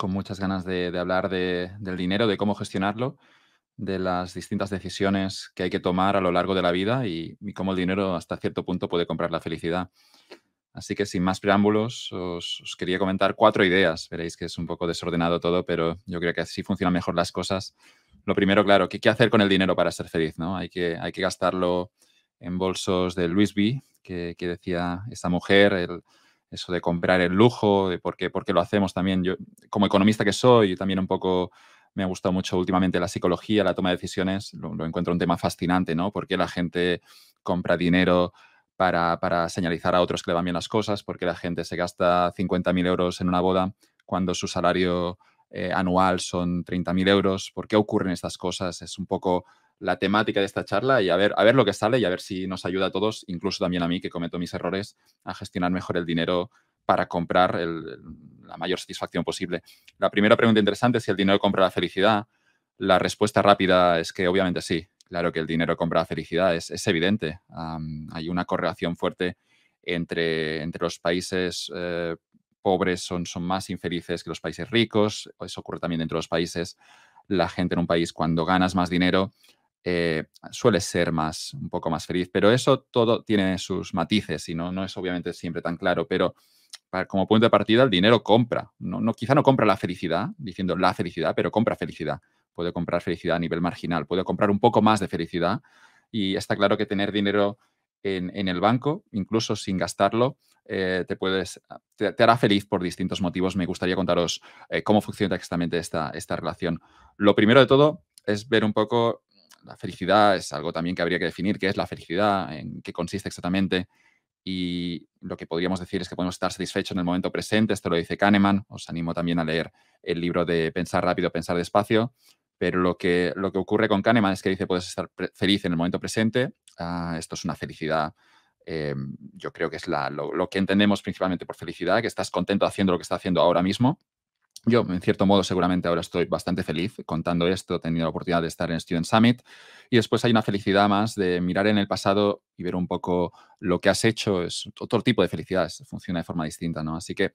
con muchas ganas de, hablar del dinero, de cómo gestionarlo, de las distintas decisiones que hay que tomar a lo largo de la vida y, cómo el dinero hasta cierto punto puede comprar la felicidad. Así que sin más preámbulos, os, quería comentar cuatro ideas. Veréis que es un poco desordenado todo, pero yo creo que así funcionan mejor las cosas. Lo primero, claro, ¿qué, qué hacer con el dinero para ser feliz? ¿no? Hay, que, gastarlo en bolsos de Louis V, que, que decía esta mujer, el, eso de comprar el lujo, de por qué, lo hacemos también. Yo, como economista que soy, también un poco me ha gustado mucho últimamente la psicología, la toma de decisiones, lo, encuentro un tema fascinante, ¿no? ¿Por qué la gente compra dinero para, señalizar a otros que le van bien las cosas? ¿Por qué la gente se gasta 50.000 euros en una boda cuando su salario eh, anual son 30.000 euros? ¿Por qué ocurren estas cosas? Es un poco la temática de esta charla y a ver, a ver lo que sale y a ver si nos ayuda a todos, incluso también a mí que cometo mis errores, a gestionar mejor el dinero para comprar la mayor satisfacción posible. La primera pregunta interesante es si el dinero compra la felicidad. La respuesta rápida es que obviamente sí, claro que el dinero compra la felicidad, es, evidente. hay una correlación fuerte entre, entre los países eh, pobres son, son más infelices que los países ricos, eso ocurre también entre los países. La gente en un país cuando ganas más dinero eh, suele ser más, un poco más feliz. Pero eso todo tiene sus matices y no, no es obviamente siempre tan claro, pero como punto de partida el dinero compra. No, quizá no compra la felicidad, diciendo la felicidad, pero compra felicidad. Puede comprar felicidad a nivel marginal, puede comprar un poco más de felicidad y está claro que tener dinero en, en el banco, incluso sin gastarlo, eh, te, puedes, hará feliz por distintos motivos. Me gustaría contaros eh, cómo funciona exactamente esta, esta relación. Lo primero de todo es ver un poco la felicidad es algo también que habría que definir, qué es la felicidad, en qué consiste exactamente. Y lo que podríamos decir es que podemos estar satisfechos en el momento presente, esto lo dice Kahneman, os animo también a leer el libro de Pensar rápido, pensar despacio, pero lo que, lo que ocurre con Kahneman es que dice puedes estar feliz en el momento presente, ah, esto es una felicidad, eh, yo creo que es la, lo, lo que entendemos principalmente por felicidad, que estás contento haciendo lo que estás haciendo ahora mismo, yo, en cierto modo, seguramente ahora estoy bastante feliz contando esto, he tenido la oportunidad de estar en Student Summit. Y después hay una felicidad más de mirar en el pasado y ver un poco lo que has hecho. Es otro tipo de felicidad, funciona de forma distinta, ¿no? Así que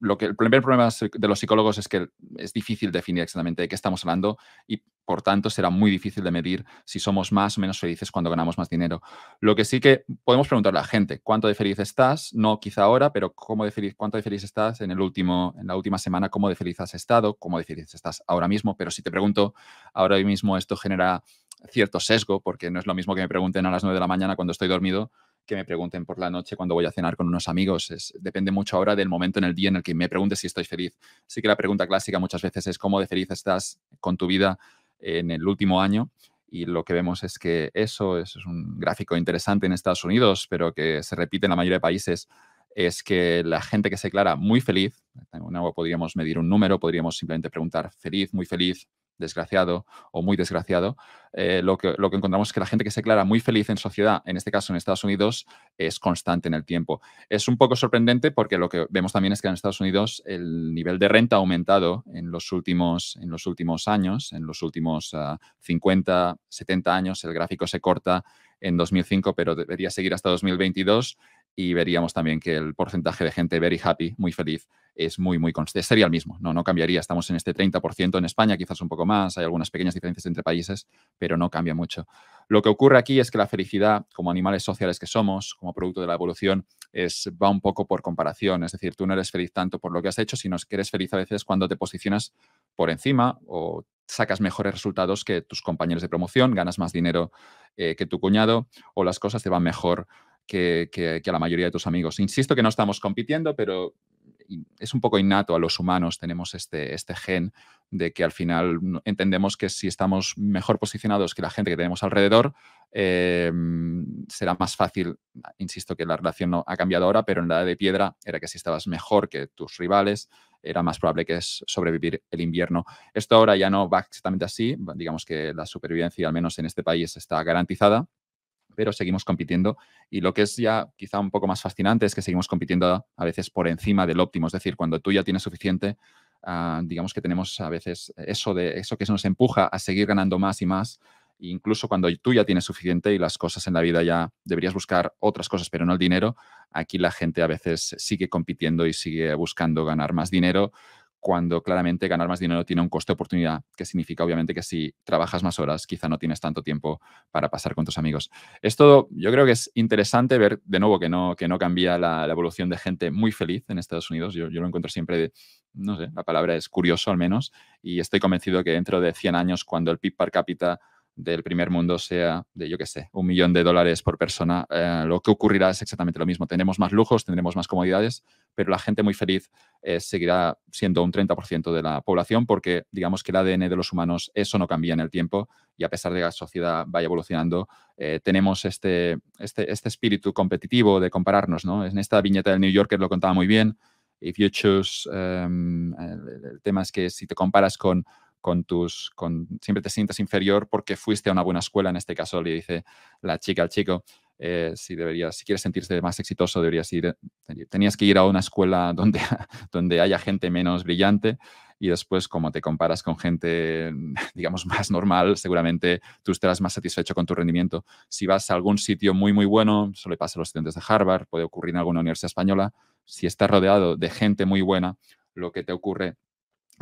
lo que, el primer problema de los psicólogos es que es difícil definir exactamente de qué estamos hablando y por tanto será muy difícil de medir si somos más o menos felices cuando ganamos más dinero. Lo que sí que podemos preguntarle a la gente, ¿cuánto de feliz estás? No quizá ahora, pero ¿cómo ¿cuánto de feliz estás en, el último, en la última semana? ¿Cómo de feliz has estado? ¿Cómo de feliz estás ahora mismo? Pero si te pregunto ahora mismo, esto genera cierto sesgo, porque no es lo mismo que me pregunten a las 9 de la mañana cuando estoy dormido que me pregunten por la noche cuando voy a cenar con unos amigos. Es, depende mucho ahora del momento en el día en el que me pregunte si estoy feliz. Sí que la pregunta clásica muchas veces es cómo de feliz estás con tu vida en el último año. Y lo que vemos es que eso, eso es un gráfico interesante en Estados Unidos, pero que se repite en la mayoría de países, es que la gente que se declara muy feliz, podríamos medir un número, podríamos simplemente preguntar feliz, muy feliz, desgraciado o muy desgraciado, eh, lo, que, lo que encontramos es que la gente que se declara muy feliz en sociedad, en este caso en Estados Unidos, es constante en el tiempo. Es un poco sorprendente porque lo que vemos también es que en Estados Unidos el nivel de renta ha aumentado en los últimos, en los últimos años, en los últimos 50, ah, 70 años, el gráfico se corta en 2005, pero debería seguir hasta 2022 y veríamos también que el porcentaje de gente very happy, muy feliz, es muy, muy constante. Sería el mismo, no, no cambiaría. Estamos en este 30% en España, quizás un poco más, hay algunas pequeñas diferencias entre países, pero no cambia mucho. Lo que ocurre aquí es que la felicidad, como animales sociales que somos, como producto de la evolución, es, va un poco por comparación. Es decir, tú no eres feliz tanto por lo que has hecho, sino que eres feliz a veces cuando te posicionas por encima o sacas mejores resultados que tus compañeros de promoción, ganas más dinero eh, que tu cuñado o las cosas te van mejor que, a la mayoría de tus amigos. Insisto que no estamos compitiendo, pero es un poco innato a los humanos, tenemos este, este gen de que al final entendemos que si estamos mejor posicionados que la gente que tenemos alrededor, eh, será más fácil, insisto que la relación no ha cambiado ahora, pero en la edad de piedra era que si estabas mejor que tus rivales, era más probable que es sobrevivir el invierno. Esto ahora ya no va exactamente así, digamos que la supervivencia, al menos en este país, está garantizada pero seguimos compitiendo. Y lo que es ya quizá un poco más fascinante es que seguimos compitiendo a veces por encima del óptimo. Es decir, cuando tú ya tienes suficiente, ah, digamos que tenemos a veces eso, de, eso que nos empuja a seguir ganando más y más. incluso cuando tú ya tienes suficiente y las cosas en la vida ya deberías buscar otras cosas, pero no el dinero, aquí la gente a veces sigue compitiendo y sigue buscando ganar más dinero cuando claramente ganar más dinero tiene un coste de oportunidad, que significa obviamente que si trabajas más horas, quizá no tienes tanto tiempo para pasar con tus amigos. Esto yo creo que es interesante ver de nuevo que no, que no cambia la, evolución de gente muy feliz en Estados Unidos. Yo, lo encuentro siempre de, no sé, la palabra es curioso al menos, y estoy convencido que dentro de 100 años, cuando el PIB per cápita del primer mundo sea de, yo qué sé, un millón de dólares por persona, eh, lo que ocurrirá es exactamente lo mismo. Tenemos más lujos, tendremos más comodidades, pero la gente muy feliz eh, seguirá siendo un 30% de la población porque digamos que el ADN de los humanos, eso no cambia en el tiempo y a pesar de que la sociedad vaya evolucionando, eh, tenemos este, este, este espíritu competitivo de compararnos. ¿no? En esta viñeta del New Yorker lo contaba muy bien. If you choose, em, el tema es que si te comparas con con tus, con, siempre te sientes inferior porque fuiste a una buena escuela, en este caso le dice la chica al chico, eh, si, deberías, si quieres sentirse más exitoso, deberías ir, eh, tenías que ir a una escuela donde, donde haya gente menos brillante y después como te comparas con gente, digamos, más normal, seguramente tú estarás más satisfecho con tu rendimiento. Si vas a algún sitio muy, muy bueno, solo le pasa a los estudiantes de Harvard, puede ocurrir en alguna universidad española, si estás rodeado de gente muy buena, lo que te ocurre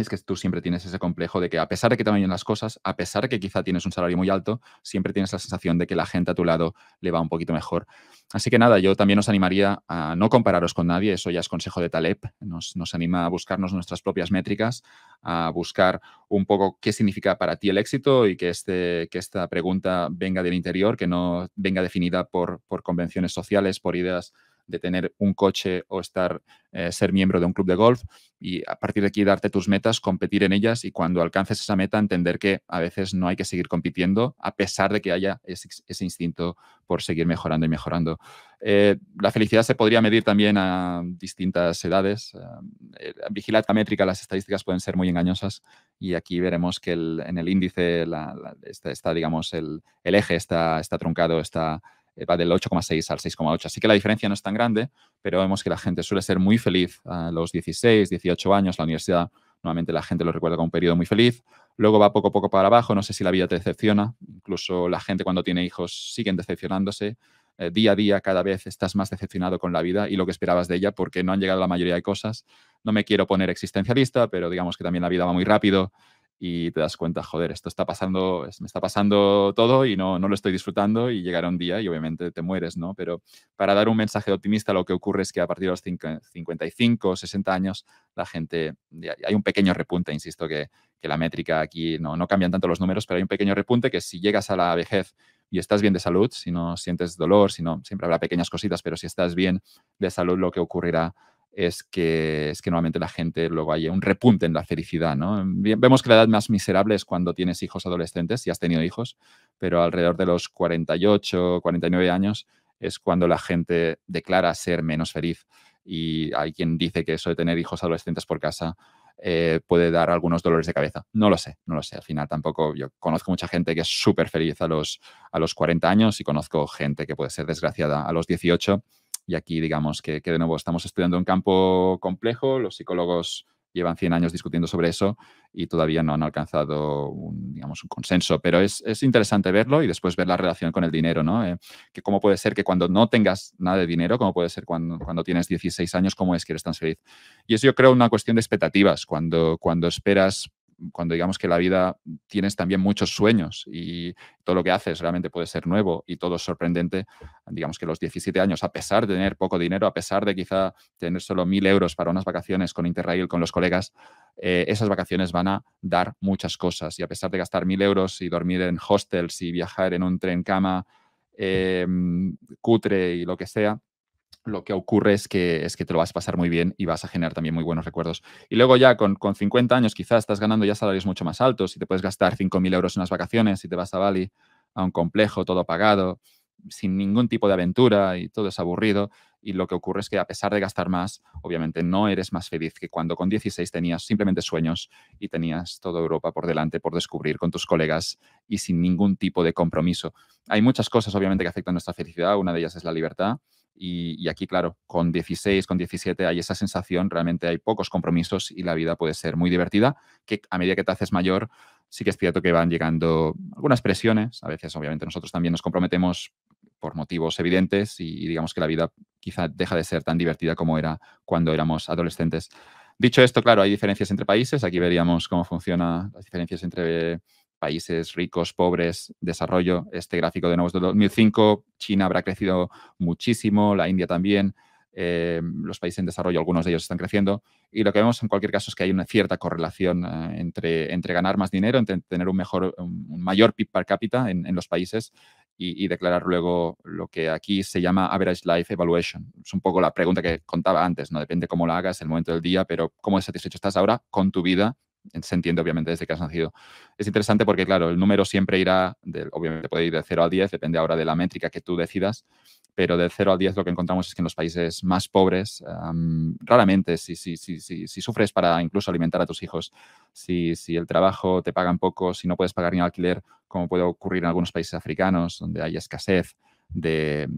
es que tú siempre tienes ese complejo de que a pesar de que te van las cosas, a pesar de que quizá tienes un salario muy alto, siempre tienes la sensación de que la gente a tu lado le va un poquito mejor. Así que nada, yo también os animaría a no compararos con nadie, eso ya es consejo de Taleb, nos, anima a buscarnos nuestras propias métricas, a buscar un poco qué significa para ti el éxito y que, este, que esta pregunta venga del interior, que no venga definida por, por convenciones sociales, por ideas de tener un coche o estar, eh, ser miembro de un club de golf y a partir de aquí darte tus metas, competir en ellas y cuando alcances esa meta entender que a veces no hay que seguir compitiendo a pesar de que haya ese, instinto por seguir mejorando y mejorando. Eh, la felicidad se podría medir también a distintas edades. Eh, vigilar la métrica, las estadísticas pueden ser muy engañosas y aquí veremos que en el índice está, digamos, el, el eje está, está truncado, está eh, va del 8,6 al 6,8. Así que la diferencia no es tan grande, pero vemos que la gente suele ser muy feliz a los 16, 18 años, la universidad Nuevamente la gente lo recuerda como un periodo muy feliz. Luego va poco a poco para abajo. No sé si la vida te decepciona. Incluso la gente cuando tiene hijos siguen decepcionándose. Eh, día a día cada vez estás más decepcionado con la vida y lo que esperabas de ella porque no han llegado la mayoría de cosas. No me quiero poner existencialista, pero digamos que también la vida va muy rápido y te das cuenta, joder, esto está pasando, me está pasando todo y no, no lo estoy disfrutando y llegará un día y obviamente te mueres, ¿no? Pero para dar un mensaje optimista, lo que ocurre es que a partir de los 55 o 60 años, la gente, hay un pequeño repunte, insisto, que, la métrica aquí no, no cambian tanto los números, pero hay un pequeño repunte que si llegas a la vejez y estás bien de salud, si no sientes dolor, si no, siempre habrá pequeñas cositas, pero si estás bien de salud, lo que ocurrirá es que, es que normalmente la gente luego hay un repunte en la felicidad. ¿no? Vemos que la edad más miserable es cuando tienes hijos adolescentes, si has tenido hijos, pero alrededor de los 48, 49 años es cuando la gente declara ser menos feliz. Y hay quien dice que eso de tener hijos adolescentes por casa eh, puede dar algunos dolores de cabeza. No lo sé, no lo sé. Al final tampoco yo conozco mucha gente que es súper feliz a los, a los 40 años y conozco gente que puede ser desgraciada a los 18 y aquí, digamos, que, de nuevo estamos estudiando un campo complejo, los psicólogos llevan 100 años discutiendo sobre eso y todavía no han alcanzado un, digamos, un consenso. Pero es, interesante verlo y después ver la relación con el dinero, ¿no? Eh, que cómo puede ser que cuando no tengas nada de dinero, cómo puede ser cuando, cuando tienes 16 años, cómo es que eres tan feliz. Y eso yo creo una cuestión de expectativas. Cuando, cuando esperas cuando digamos que la vida tienes también muchos sueños y todo lo que haces realmente puede ser nuevo y todo es sorprendente, digamos que los 17 años, a pesar de tener poco dinero, a pesar de quizá tener solo 1.000 euros para unas vacaciones con Interrail, con los colegas, eh, esas vacaciones van a dar muchas cosas y a pesar de gastar 1.000 euros y dormir en hostels y viajar en un tren cama em, cutre y lo que sea, lo que ocurre es que, es que te lo vas a pasar muy bien y vas a generar también muy buenos recuerdos. Y luego ya con, 50 años quizás estás ganando ya salarios mucho más altos y te puedes gastar 5.000 euros en unas vacaciones y te vas a Bali, a un complejo, todo pagado, sin ningún tipo de aventura y todo es aburrido. Y lo que ocurre es que a pesar de gastar más, obviamente no eres más feliz que cuando con 16 tenías simplemente sueños y tenías toda Europa por delante por descubrir con tus colegas y sin ningún tipo de compromiso. Hay muchas cosas obviamente que afectan nuestra felicidad, una de ellas es la libertad y, aquí, claro, con 16, con 17 hay esa sensación, realmente hay pocos compromisos y la vida puede ser muy divertida, que a medida que te haces mayor, sí que es cierto que van llegando algunas presiones, a veces obviamente nosotros también nos comprometemos por motivos evidentes y digamos que la vida quizá deja de ser tan divertida como era cuando éramos adolescentes. Dicho esto, claro, hay diferencias entre países, aquí veríamos cómo funcionan las diferencias entre países ricos, pobres, desarrollo. Este gráfico de nuevo es de 2005. China habrá crecido muchísimo, la India también. Eh, los países en desarrollo, algunos de ellos están creciendo. Y lo que vemos en cualquier caso es que hay una cierta correlación eh, entre, entre ganar más dinero, entre tener un, mejor, un mayor PIB per cápita en, los países y, y, declarar luego lo que aquí se llama Average Life Evaluation. Es un poco la pregunta que contaba antes, ¿no? Depende cómo la hagas, el momento del día, pero cómo satisfecho estás ahora con tu vida se entiende obviamente desde que has nacido. Es interesante porque, claro, el número siempre irá, de, obviamente puede ir de 0 a 10, depende ahora de la métrica que tú decidas, pero de 0 a 10 lo que encontramos es que en los países más pobres, raramente, si, si, si, si, sufres para incluso alimentar a tus hijos, si, el trabajo te pagan poco, si no puedes pagar ni alquiler, como puede ocurrir en algunos países africanos donde hay escasez, de,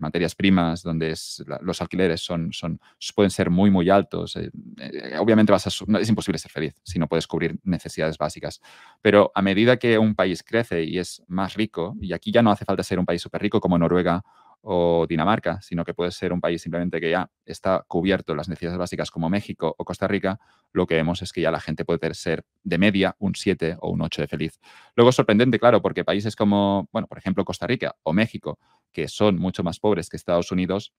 materias primas, donde los alquileres son, pueden ser muy, muy altos. Eh, eh, obviamente vas es imposible ser feliz si no puedes cubrir necesidades básicas. Pero a medida que un país crece y es más rico, y aquí ya no hace falta ser un país súper rico como Noruega o Dinamarca, sino que puede ser un país simplemente que ya está cubierto las necesidades básicas como México o Costa Rica, lo que vemos es que ya la gente puede ser de media un 7 o un 8 de feliz. Luego sorprendente, claro, porque países como, bueno, por ejemplo, Costa Rica o México, que son mucho más pobres que Estados Unidos,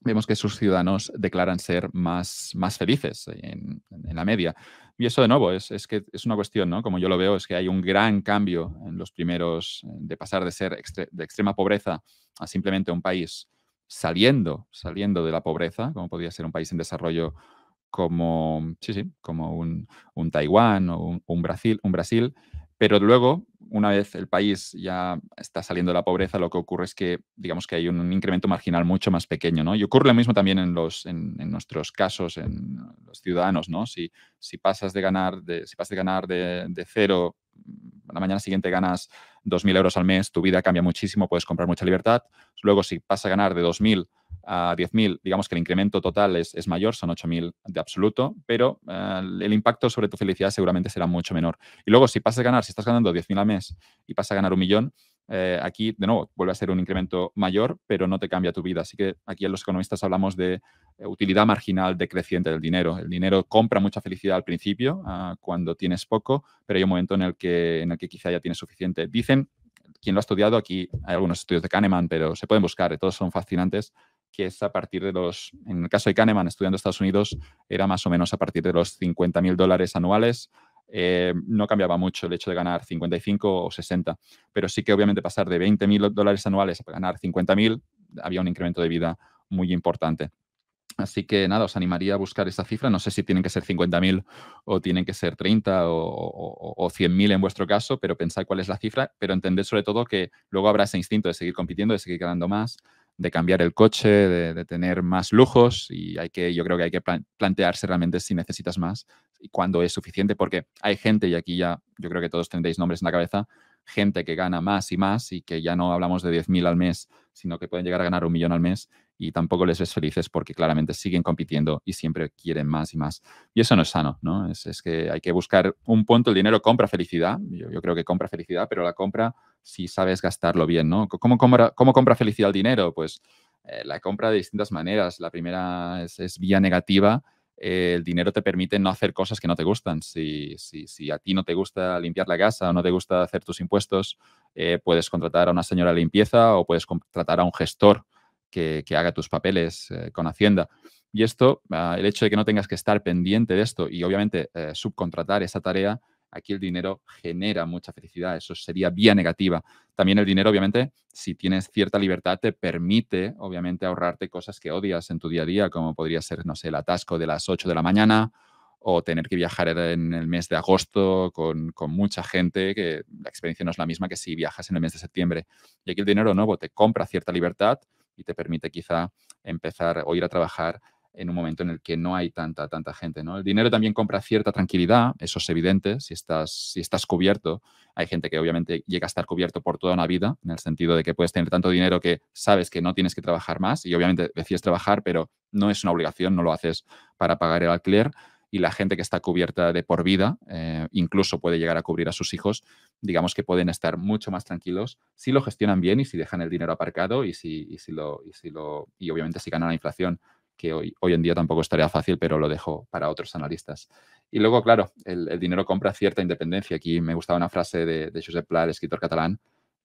vemos que sus ciudadanos declaran ser más, más felices en, la media. Y eso, de nuevo, es, que es una cuestión, ¿no? Como yo lo veo, es que hay un gran cambio en los primeros, eh, de pasar de ser de extrema pobreza a simplemente un país saliendo, saliendo de la pobreza, como podría ser un país en desarrollo como, sí, sí, como un, Taiwán o un, Brasil, un Brasil pero luego, una vez el país ya está saliendo de la pobreza, lo que ocurre es que, digamos que hay un incremento marginal mucho más pequeño, ¿no? Y ocurre lo mismo también en, los, en, nuestros casos, en los ciudadanos, ¿no? Si, si pasas de ganar de, si ganar de, cero, mm, la mañana siguiente ganas 2.000 euros al mes, tu vida cambia muchísimo, puedes comprar mucha libertad. Luego, si pasas a ganar de 2.000 a 10.000, digamos que el incremento total es, es mayor, son 8.000 de absoluto, pero eh, el impacto sobre tu felicidad seguramente será mucho menor. Y luego, si pasas a ganar, si estás ganando 10.000 al mes y pasas a ganar un millón, eh, aquí, de nuevo, vuelve a ser un incremento mayor, pero no te cambia tu vida. Así que aquí en los economistas hablamos de eh, utilidad marginal decreciente del dinero. El dinero compra mucha felicidad al principio, ah, cuando tienes poco, pero hay un momento en el que, en el que quizá ya tienes suficiente. Dicen, quien lo ha estudiado, aquí hay algunos estudios de Kahneman, pero se pueden buscar, todos son fascinantes, que es a partir de los, en el caso de Kahneman, estudiando Estados Unidos, era más o menos a partir de los 50 mil dólares anuales. Eh, no cambiaba mucho el hecho de ganar 55 o 60, pero sí que obviamente pasar de 20 mil dólares anuales a ganar 50 mil, había un incremento de vida muy importante. Así que nada, os animaría a buscar esa cifra. No sé si tienen que ser 50.000 o tienen que ser 30 o, o, o 100.000 en vuestro caso, pero pensad cuál es la cifra, pero entended sobre todo que luego habrá ese instinto de seguir compitiendo, de seguir ganando más, de cambiar el coche, de, tener más lujos y hay que, yo creo que hay que plantearse realmente si necesitas más y cuándo es suficiente, porque hay gente, y aquí ya yo creo que todos tendréis nombres en la cabeza, gente que gana más y más y que ya no hablamos de 10.000 al mes, sino que pueden llegar a ganar un millón al mes y tampoco les ves felices porque claramente siguen compitiendo y siempre quieren más y más. Y eso no es sano, ¿no? Es, que hay que buscar un punto, el dinero compra felicidad, yo, creo que compra felicidad, pero la compra si sabes gastarlo bien, ¿no? ¿Cómo, compra, cómo compra felicidad el dinero? Pues eh, la compra de distintas maneras. La primera es, vía negativa, eh, el dinero te permite no hacer cosas que no te gustan. Si, si, si, a ti no te gusta limpiar la casa o no te gusta hacer tus impuestos, eh, puedes contratar a una señora de limpieza o puedes contratar a un gestor que, haga tus papeles eh, con Hacienda. Y esto, ah, el hecho de que no tengas que estar pendiente de esto y obviamente eh, subcontratar esa tarea, aquí el dinero genera mucha felicidad, eso sería vía negativa. También el dinero, obviamente, si tienes cierta libertad, te permite, obviamente, ahorrarte cosas que odias en tu día a día, como podría ser, no sé, el atasco de las 8 de la mañana o tener que viajar en el mes de agosto con, con mucha gente, que la experiencia no es la misma que si viajas en el mes de septiembre. Y aquí el dinero nuevo te compra cierta libertad, y te permite quizá empezar o ir a trabajar en un momento en el que no hay tanta, tanta gente. ¿no? El dinero también compra cierta tranquilidad, eso es evidente, si estás, si estás cubierto. Hay gente que obviamente llega a estar cubierto por toda una vida, en el sentido de que puedes tener tanto dinero que sabes que no tienes que trabajar más y obviamente decides trabajar, pero no es una obligación, no lo haces para pagar el alquiler y la gente que está cubierta de por vida, eh, incluso puede llegar a cubrir a sus hijos, digamos que pueden estar mucho más tranquilos si lo gestionan bien y si dejan el dinero aparcado y si, y si lo, y si lo, y obviamente si ganan la inflación, que hoy, hoy en día tampoco estaría fácil, pero lo dejo para otros analistas. Y luego, claro, el, dinero compra cierta independencia. Aquí me gustaba una frase de, de Josep Pla, escritor catalán,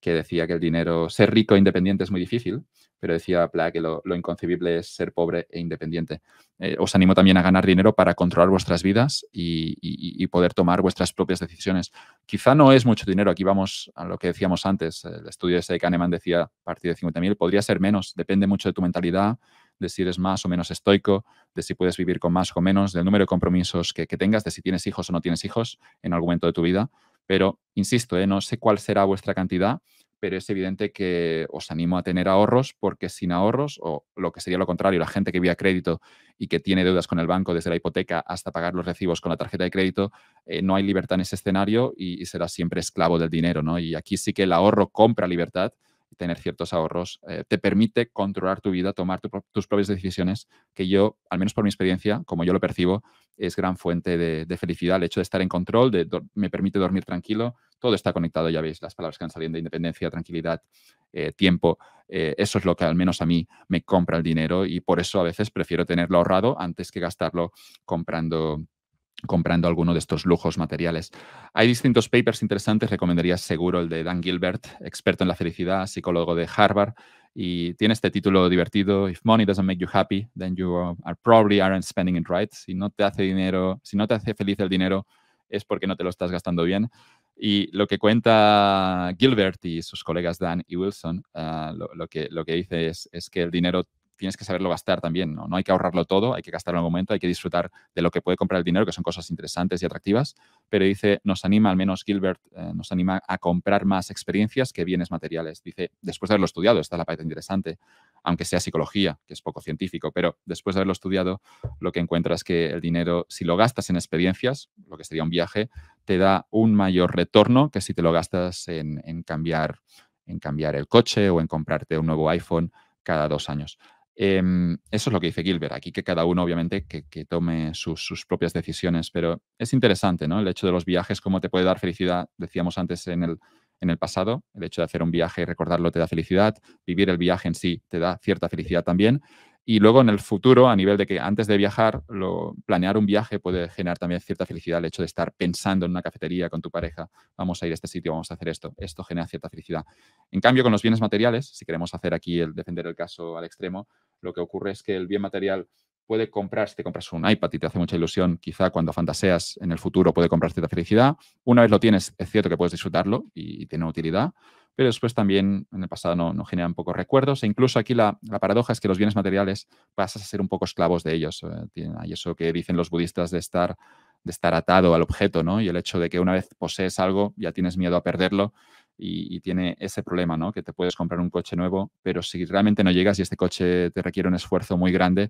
que decía que el dinero, ser rico e independiente es muy difícil, pero decía Pla que lo, inconcebible es ser pobre e independiente. Eh, os animo también a ganar dinero para controlar vuestras vidas y, poder tomar vuestras propias decisiones. Quizá no es mucho dinero, aquí vamos a lo que decíamos antes, el estudio de de Kahneman decía a partir de 50.000, podría ser menos, depende mucho de tu mentalidad, de si eres más o menos estoico, de si puedes vivir con más o menos, del número de compromisos que, que tengas, de si tienes hijos o no tienes hijos en algún momento de tu vida. Pero, insisto, ¿eh? no sé cuál será vuestra cantidad, pero es evidente que os animo a tener ahorros porque sin ahorros, o lo que sería lo contrario, la gente que vive a crédito y que tiene deudas con el banco desde la hipoteca hasta pagar los recibos con la tarjeta de crédito, eh, no hay libertad en ese escenario y, será siempre esclavo del dinero. ¿no? Y aquí sí que el ahorro compra libertad tener ciertos ahorros, eh, te permite controlar tu vida, tomar tus propias decisiones, que yo, al menos por mi experiencia, como yo lo percibo, es gran fuente de, felicidad. El hecho de estar en control, de, me permite dormir tranquilo, todo está conectado, ya veis, las palabras que han salido, independencia, tranquilidad, eh, tiempo, eh, eso es lo que al menos a mí me compra el dinero y por eso a veces prefiero tenerlo ahorrado antes que gastarlo comprando comprando alguno de estos lujos materiales. Hay distintos papers interesantes, recomendaría seguro el de Dan Gilbert, experto en la felicidad, psicólogo de Harvard, y tiene este título divertido, If money doesn't make you happy, then you are probably aren't spending it right. Si no te hace dinero, si no te hace feliz el dinero, es porque no te lo estás gastando bien. Y lo que cuenta Gilbert y sus colegas Dan y Wilson, ah, lo, que, lo que dice es, es que el dinero tienes que saberlo gastar también, ¿no? hay que ahorrarlo todo, hay que gastarlo en algún momento, hay que disfrutar de lo que puede comprar el dinero, que son cosas interesantes y atractivas, pero dice, nos anima, al menos Gilbert, eh, nos anima a comprar más experiencias que bienes materiales. Dice, después de haberlo estudiado, esta es la parte interesante, aunque sea psicología, que es poco científico, pero después de haberlo estudiado, lo que encuentras es que el dinero, si lo gastas en experiencias, lo que sería un viaje, te da un mayor retorno que si te lo gastas cambiar en cambiar el coche o en comprarte un nuevo iPhone cada dos años. Em, eso es lo que dice Gilbert. Aquí que cada uno, obviamente, que, tome sus, propias decisiones, pero es interesante, ¿no? El hecho de los viajes, cómo te puede dar felicidad, decíamos antes en el, en el pasado, el hecho de hacer un viaje y recordarlo te da felicidad, vivir el viaje en sí te da cierta felicidad también, y luego en el futuro, a nivel de que antes de viajar, planear un viaje puede generar también cierta felicidad, el hecho de estar pensando en una cafetería con tu pareja, vamos a ir a este sitio, vamos a hacer esto, esto genera cierta felicidad. En cambio, con los bienes materiales, si queremos hacer aquí el defender el caso al extremo, lo que ocurre es que el bien material puede comprar, si te compras un iPad y te hace mucha ilusión, quizá cuando fantaseas en el futuro puede comprar cierta felicidad. Una vez lo tienes, es cierto que puedes disfrutarlo y, y tiene utilidad, pero después también en el pasado no, generan pocos recuerdos. E incluso aquí la, paradoja es que los bienes materiales pasas a ser un poco esclavos de ellos. Hay eh, eso que dicen los budistas de estar, de estar atado al objeto, ¿no? Y el hecho de que una vez posees algo ya tienes miedo a perderlo y, tiene ese problema, ¿no? Que te puedes comprar un coche nuevo, pero si realmente no llegas y este coche te requiere un esfuerzo muy grande,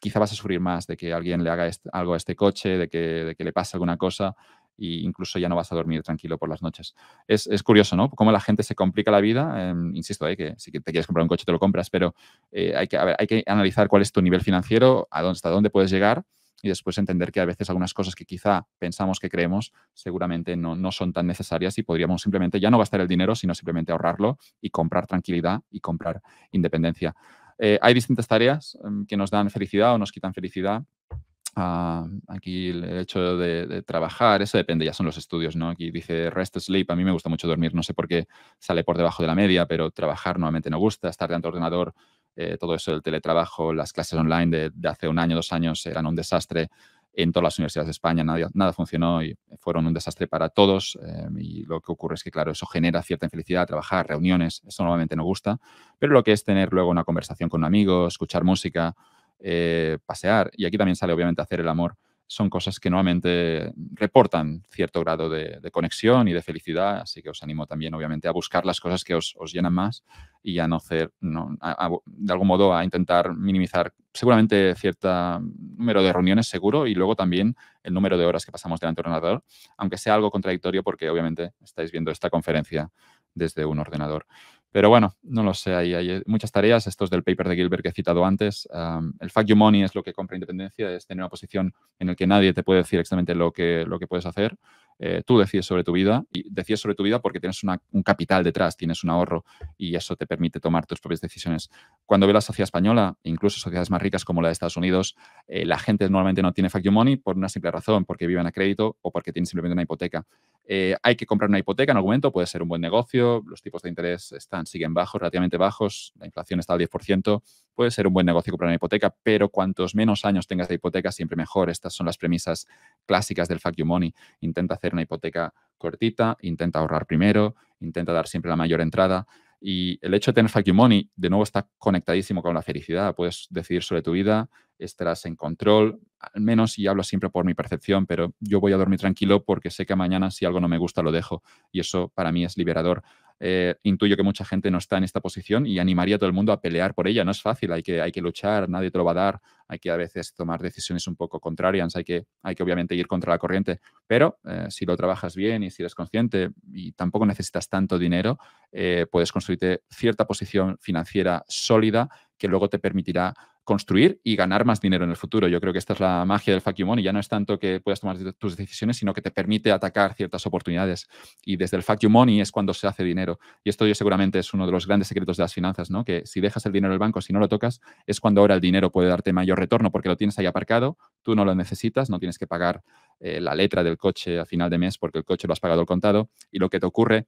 quizá vas a sufrir más de que alguien le haga algo a este coche, de que, de que le pase alguna cosa, y incluso ya no vas a dormir tranquilo por las noches. Es, curioso, ¿no? Cómo la gente se complica la vida. Em, insisto, ¿eh? que si te quieres comprar un coche te lo compras, pero eh, hay, que, hay que analizar cuál es tu nivel financiero, a dónde, hasta dónde puedes llegar y después entender que a veces algunas cosas que quizá pensamos que creemos seguramente no, son tan necesarias y podríamos simplemente ya no gastar el dinero, sino simplemente ahorrarlo y comprar tranquilidad y comprar independencia. Eh, hay distintas tareas em, que nos dan felicidad o nos quitan felicidad. Ah, aquí el hecho de, trabajar, eso depende, ya son los estudios, ¿no? Aquí dice rest sleep, a mí me gusta mucho dormir, no sé por qué sale por debajo de la media, pero trabajar nuevamente no gusta, estar delante del ordenador, eh, todo eso el teletrabajo, las clases online de, hace un año, dos años eran un desastre en todas las universidades de España, nada, funcionó y fueron un desastre para todos eh, y lo que ocurre es que, claro, eso genera cierta infelicidad, trabajar, reuniones, eso nuevamente no gusta, pero lo que es tener luego una conversación con un amigo, escuchar música, eh, pasear, y aquí también sale obviamente hacer el amor, son cosas que nuevamente reportan cierto grado de, conexión y de felicidad, así que os animo también obviamente a buscar las cosas que os, llenan más y a no hacer, de algún modo a intentar minimizar seguramente cierto número de reuniones seguro y luego también el número de horas que pasamos delante del ordenador, aunque sea algo contradictorio porque obviamente estáis viendo esta conferencia desde un ordenador. Pero bueno, no lo sé, hay, muchas tareas. Esto es del paper de Gilbert que he citado antes. el fact you money es lo que compra independencia, es tener una posición en la que nadie te puede decir exactamente lo lo que puedes hacer. Eh, tú decides sobre tu vida y decides sobre tu vida porque tienes un capital detrás, tienes un ahorro y eso te permite tomar tus propias decisiones. Cuando veo la sociedad española, incluso sociedades más ricas como la de Estados Unidos, eh, la gente normalmente no tiene factor money por una simple razón, porque viven a crédito o porque tienen simplemente una hipoteca. Eh, hay que comprar una hipoteca en algún momento, puede ser un buen negocio, los tipos de interés están, siguen bajos, relativamente bajos, la inflación está al 10%, puede ser un buen negocio comprar una hipoteca, pero cuantos menos años tengas de hipoteca, siempre mejor. Estas son las premisas clásicas del Fuck Money. Intenta hacer una hipoteca cortita, intenta ahorrar primero, intenta dar siempre la mayor entrada. Y el hecho de tener Fuck Money, de nuevo, está conectadísimo con la felicidad. Puedes decidir sobre tu vida, estarás en control, al menos, y hablo siempre por mi percepción, pero yo voy a dormir tranquilo porque sé que mañana si algo no me gusta lo dejo y eso para mí es liberador. Eh, intuyo que mucha gente no está en esta posición y animaría a todo el mundo a pelear por ella. No es fácil, hay que, hay que luchar, nadie te lo va a dar, hay que a veces tomar decisiones un poco contrarias, hay que, hay que obviamente ir contra la corriente, pero eh, si lo trabajas bien y si eres consciente y tampoco necesitas tanto dinero, eh, puedes construirte cierta posición financiera sólida que luego te permitirá construir y ganar más dinero en el futuro. Yo creo que esta es la magia del fuck money. Ya no es tanto que puedas tomar tus decisiones, sino que te permite atacar ciertas oportunidades. Y desde el fact you money es cuando se hace dinero. Y esto yo seguramente es uno de los grandes secretos de las finanzas, ¿no? Que si dejas el dinero en el banco, si no lo tocas, es cuando ahora el dinero puede darte mayor retorno porque lo tienes ahí aparcado, tú no lo necesitas, no tienes que pagar eh, la letra del coche a final de mes porque el coche lo has pagado al contado y lo que te ocurre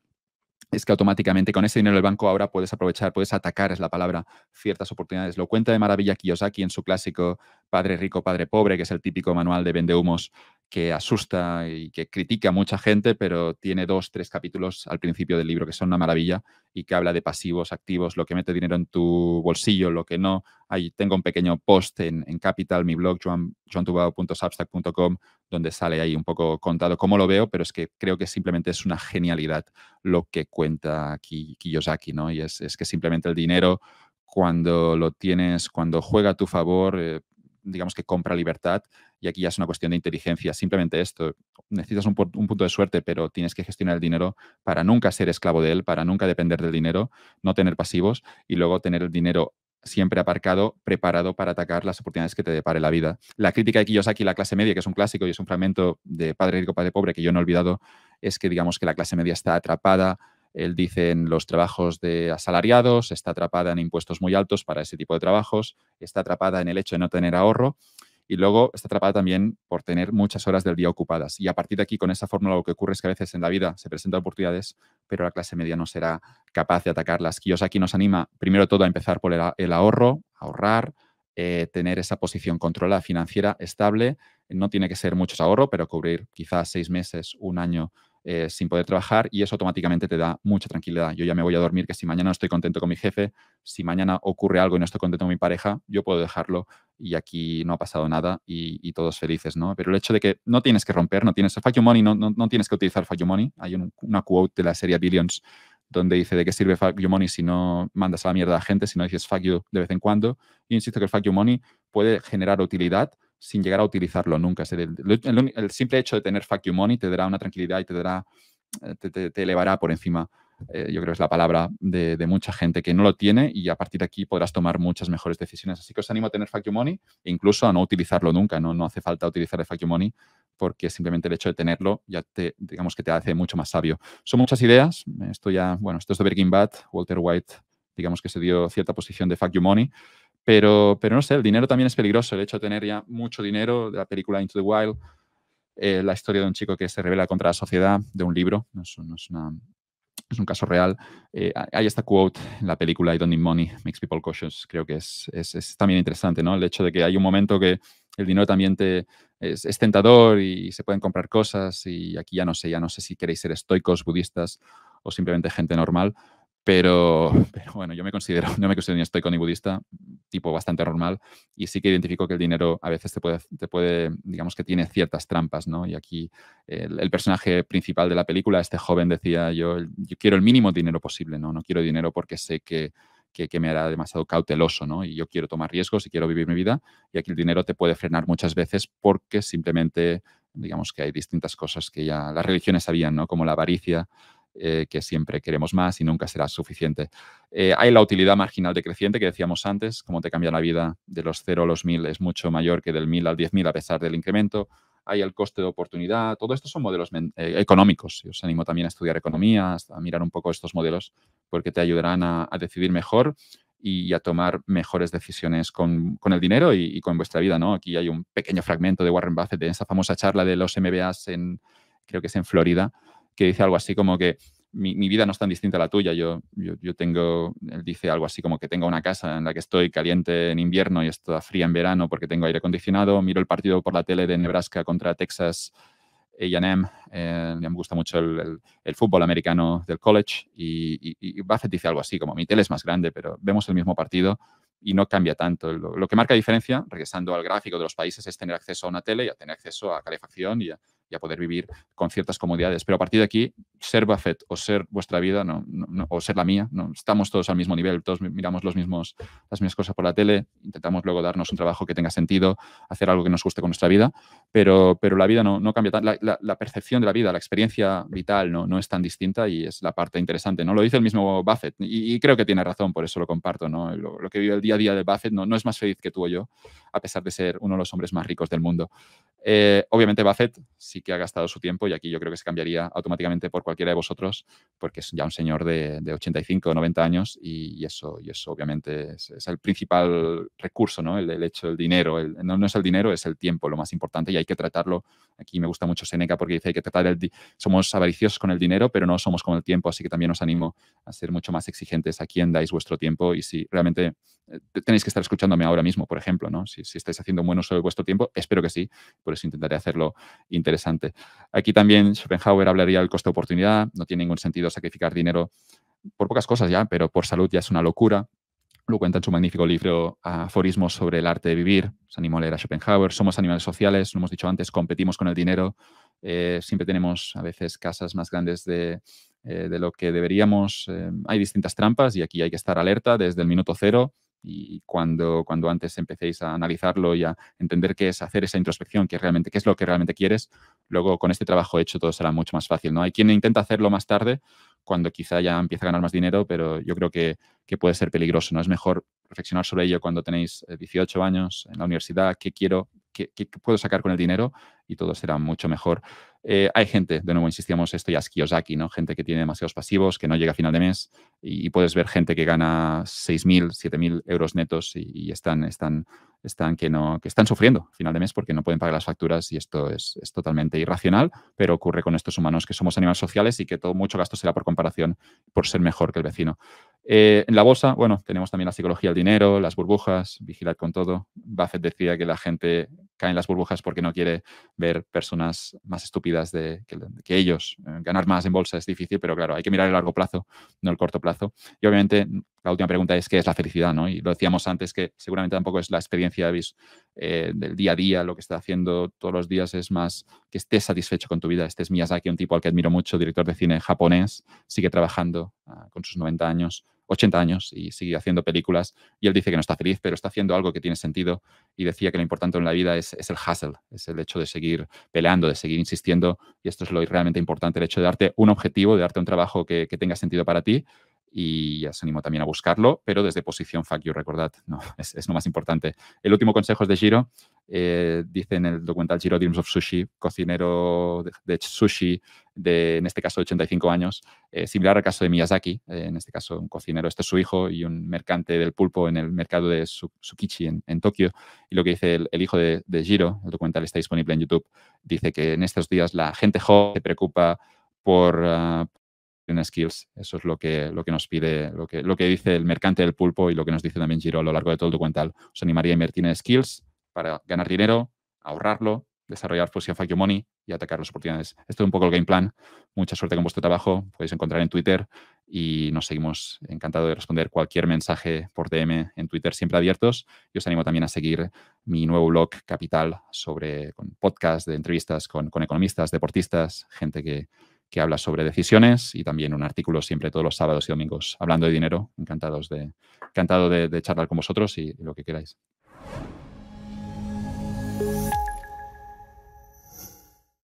es que automáticamente con ese dinero del banco ahora puedes aprovechar, puedes atacar, es la palabra, ciertas oportunidades. Lo cuenta de maravilla Kiyosaki en su clásico Padre Rico, Padre Pobre, que es el típico manual de vendehumos que asusta y que critica a mucha gente, pero tiene dos, tres capítulos al principio del libro que son una maravilla y que habla de pasivos, activos, lo que mete dinero en tu bolsillo, lo que no. Ahí tengo un pequeño post en, Capital, mi blog, joantubao.substack.com, donde sale ahí un poco contado cómo lo veo, pero es que creo que simplemente es una genialidad lo que cuenta aquí Kiyosaki, ¿no? Y es, que simplemente el dinero, cuando lo tienes, cuando juega a tu favor, eh, digamos que compra libertad y aquí ya es una cuestión de inteligencia. Simplemente esto, necesitas un, punto de suerte, pero tienes que gestionar el dinero para nunca ser esclavo de él, para nunca depender del dinero, no tener pasivos y luego tener el dinero siempre aparcado, preparado para atacar las oportunidades que te depare la vida. La crítica de Kiyosaki, la clase media, que es un clásico y es un fragmento de Padre Rico, Padre Pobre, que yo no he olvidado, es que digamos que la clase media está atrapada él dice en los trabajos de asalariados, está atrapada en impuestos muy altos para ese tipo de trabajos, está atrapada en el hecho de no tener ahorro y luego está atrapada también por tener muchas horas del día ocupadas. Y a partir de aquí, con esa fórmula, lo que ocurre es que a veces en la vida se presentan oportunidades, pero la clase media no será capaz de atacarlas. aquí nos anima, primero todo, a empezar por el, ahorro, ahorrar, eh, tener esa posición controlada financiera estable. No tiene que ser muchos ahorro, pero cubrir quizás seis meses, un año eh, sin poder trabajar y eso automáticamente te da mucha tranquilidad. Yo ya me voy a dormir, que si mañana no estoy contento con mi jefe, si mañana ocurre algo y no estoy contento con mi pareja, yo puedo dejarlo y aquí no ha pasado nada y, todos felices, ¿no? Pero el hecho de que no tienes que romper, no tienes fuck money, no, no, no tienes que utilizar fuck you money. Hay una quote de la serie Billions donde dice de qué sirve fuck money si no mandas a la mierda a gente, si no dices fuck you de vez en cuando. Yo insisto que el fuck money puede generar utilidad, sin llegar a utilizarlo nunca. El, simple hecho de tener Fuck You Money te dará una tranquilidad y te, dará, eh, te, elevará por encima, eh, yo creo que es la palabra de, mucha gente que no lo tiene y a partir de aquí podrás tomar muchas mejores decisiones. Así que os animo a tener Fuck You Money e incluso a no utilizarlo nunca. No, no hace falta utilizar el Fuck You Money porque simplemente el hecho de tenerlo ya te, digamos que te hace mucho más sabio. Son muchas ideas. Esto ya, bueno, esto es de Breaking Bad, Walter White, digamos que se dio cierta posición de Fuck You Money. Pero, no sé, el dinero también es peligroso. El hecho de tener ya mucho dinero, de la película Into the Wild, eh, la historia de un chico que se revela contra la sociedad, de un libro, no es, un caso real. Eh, hay esta quote en la película I don't need money, makes people cautious. Creo que es, también interesante, ¿no? El hecho de que hay un momento que el dinero también te, es, es, tentador y se pueden comprar cosas y aquí ya no sé, ya no sé si queréis ser estoicos, budistas o simplemente gente normal, pero, bueno, yo me considero, no me considero ni estoico ni budista, tipo bastante normal, y sí que identifico que el dinero a veces te puede, puede digamos que tiene ciertas trampas, ¿no? Y aquí el, personaje principal de la película, este joven, decía, yo, yo quiero el mínimo dinero posible, ¿no? No quiero dinero porque sé que, que, que, me hará demasiado cauteloso, ¿no? Y yo quiero tomar riesgos y quiero vivir mi vida. Y aquí el dinero te puede frenar muchas veces porque simplemente, digamos que hay distintas cosas que ya las religiones sabían, ¿no? Como la avaricia, eh, que siempre queremos más y nunca será suficiente. Eh, hay la utilidad marginal decreciente que decíamos antes, cómo te cambia la vida de los 0 a los 1000 es mucho mayor que del 1000 al 10000 a pesar del incremento. Hay el coste de oportunidad, todo esto son modelos eh, económicos. os animo también a estudiar economía, a mirar un poco estos modelos porque te ayudarán a, decidir mejor y a tomar mejores decisiones con, el dinero y, con vuestra vida, ¿no? Aquí hay un pequeño fragmento de Warren Buffett de esa famosa charla de los MBAs en, creo que es en Florida, que dice algo así como que mi, mi, vida no es tan distinta a la tuya. Yo, yo, tengo, él dice algo así como que tengo una casa en la que estoy caliente en invierno y está fría en verano porque tengo aire acondicionado. Miro el partido por la tele de Nebraska contra Texas AM. Eh, me gusta mucho el, fútbol americano del college. Y, y, Buffett dice algo así como mi tele es más grande, pero vemos el mismo partido y no cambia tanto. Lo, lo que marca diferencia, regresando al gráfico de los países, es tener acceso a una tele y a tener acceso a calefacción y a y a poder vivir con ciertas comodidades. Pero a partir de aquí, ser Buffett o ser vuestra vida no, o ser la mía, no, estamos todos al mismo nivel, todos miramos los mismos, las mismas cosas por la tele, intentamos luego darnos un trabajo que tenga sentido, hacer algo que nos guste con nuestra vida, pero, pero la vida no, cambia tan, la, percepción de la vida, la experiencia vital no, no es tan distinta y es la parte interesante, ¿no? Lo dice el mismo Buffett y, creo que tiene razón, por eso lo comparto, ¿no? Lo, que vive el día a día de Buffett no, no es más feliz que tú o yo, a pesar de ser uno de los hombres más ricos del mundo. Eh, obviamente Buffett sí que ha gastado su tiempo y aquí yo creo que se cambiaría automáticamente por cualquiera de vosotros porque es ya un señor de, 85 o 90 años y, eso, y eso obviamente es, el principal recurso, ¿no? El, hecho, del dinero. no, no, es el dinero, es el tiempo lo más importante y hay que tratarlo. Aquí me gusta mucho Seneca porque dice hay que tratar el... Somos avariciosos con el dinero pero no somos con el tiempo, así que también os animo a ser mucho más exigentes a quién dais vuestro tiempo y si realmente tenéis que estar escuchándome ahora mismo, por ejemplo, Si, estáis haciendo un buen uso de vuestro tiempo, espero que sí, por eso intentaré hacerlo interesante. Aquí también Schopenhauer hablaría del costo de oportunidad, no tiene ningún sentido sacrificar dinero por pocas cosas ya, pero por salud ya es una locura. Lo cuenta en su magnífico libro Aforismo sobre el arte de vivir. Os animo a leer a Schopenhauer. Somos animales sociales, lo hemos dicho antes, competimos con el dinero. Eh, siempre tenemos a veces casas más grandes de, eh, lo que deberíamos. Eh, hay distintas trampas y aquí hay que estar alerta desde el minuto cero y cuando, cuando antes empecéis a analizarlo y a entender qué es hacer esa introspección, qué, realmente, qué es lo que realmente quieres, luego con este trabajo hecho todo será mucho más fácil. ¿no? Hay quien intenta hacerlo más tarde, cuando quizá ya empieza a ganar más dinero, pero yo creo que, que, puede ser peligroso. ¿no? Es mejor reflexionar sobre ello cuando tenéis 18 eh, años en la universidad, qué quiero, ¿Qué, puedo sacar con el dinero? Y todo será mucho mejor. Eh, hay gente, de nuevo insistíamos, esto ya es Kiyosaki, ¿no? Gente que tiene demasiados pasivos, que no llega a final de mes y, puedes ver gente que gana 6.000, 7.000 euros netos y, están, están, están, que no, que están sufriendo a final de mes porque no pueden pagar las facturas y esto es, totalmente irracional, pero ocurre con estos humanos que somos animales sociales y que todo mucho gasto será por comparación, por ser mejor que el vecino. Eh, en la bolsa, bueno, tenemos también la psicología del dinero, las burbujas, vigilar con todo, Buffett decía que la gente caen las burbujas porque no quiere ver personas más estúpidas que, ellos. Eh, ganar más en bolsa es difícil, pero claro, hay que mirar el largo plazo, no el corto plazo. Y obviamente mm, la última pregunta es qué es la felicidad, ¿no? Y lo decíamos antes que seguramente tampoco es la experiencia eh, del día a día, lo que está haciendo todos los días es más que estés satisfecho con tu vida. Este es Miyazaki, un tipo al que admiro mucho, director de cine japonés, sigue trabajando ah, con sus 90 años 80 años y sigue haciendo películas y él dice que no está feliz, pero está haciendo algo que tiene sentido y decía que lo importante en la vida es, el hustle, es el hecho de seguir peleando, de seguir insistiendo, y esto es lo realmente importante, el hecho de darte un objetivo, de darte un trabajo que, que tenga sentido para ti y ya os animo también a buscarlo, pero desde posición Fuck You, recordad, no, es, lo más importante. El último consejo es de Giro, eh, dice en el documental Giro Dreams of Sushi, cocinero de, sushi de, en este caso, 85 años, eh, similar al caso de Miyazaki, eh, en este caso un cocinero, este es su hijo y un mercante del pulpo en el mercado de Tsukichi en, Tokio, y lo que dice el, hijo de, de Giro, el documental está disponible en YouTube, dice que en estos días la gente joven se preocupa por, ah, en skills. Eso es lo que, lo que nos pide, lo que, lo que dice el mercante del pulpo y lo que nos dice también Giro a lo largo de todo el documental. Os animaría a invertir en skills para ganar dinero, ahorrarlo, desarrollar Fusion Fuck Money y atacar las oportunidades. Esto es un poco el game plan. Mucha suerte con vuestro trabajo. Podéis encontrar en Twitter y nos seguimos encantado de responder cualquier mensaje por DM en Twitter, siempre abiertos. Y os animo también a seguir mi nuevo blog Capital sobre con podcast de entrevistas con economistas, deportistas, gente que, que habla sobre decisiones y también un artículo siempre todos los sábados y domingos hablando de dinero. Encantados de, encantado de, charlar con vosotros y lo que queráis.